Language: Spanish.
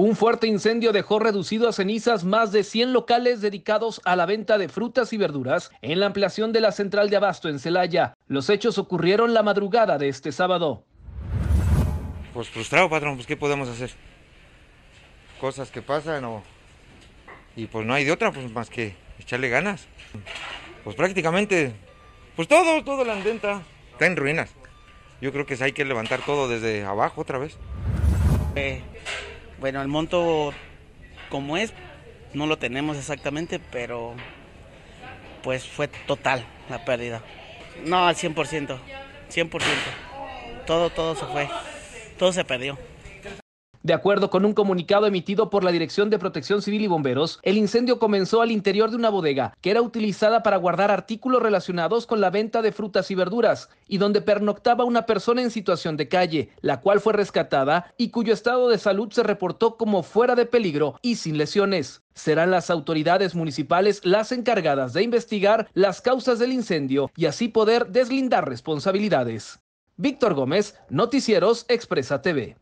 Un fuerte incendio dejó reducido a cenizas más de 100 locales dedicados a la venta de frutas y verduras en la ampliación de la central de abasto en Celaya. Los hechos ocurrieron la madrugada de este sábado. Pues frustrado, patrón, pues ¿qué podemos hacer? Cosas que pasan o... Y pues no hay de otra, pues más que echarle ganas. Pues prácticamente, pues todo, todo la andenta está en ruinas. Yo creo que hay que levantar todo desde abajo otra vez. Eh, bueno, el monto como es, no lo tenemos exactamente, pero pues fue total la pérdida. No, al 100%, 100%. Todo, todo se fue, todo se perdió. De acuerdo con un comunicado emitido por la Dirección de Protección Civil y Bomberos, el incendio comenzó al interior de una bodega que era utilizada para guardar artículos relacionados con la venta de frutas y verduras y donde pernoctaba una persona en situación de calle, la cual fue rescatada y cuyo estado de salud se reportó como fuera de peligro y sin lesiones. Serán las autoridades municipales las encargadas de investigar las causas del incendio y así poder deslindar responsabilidades. Víctor Gómez, Noticieros Expresa TV.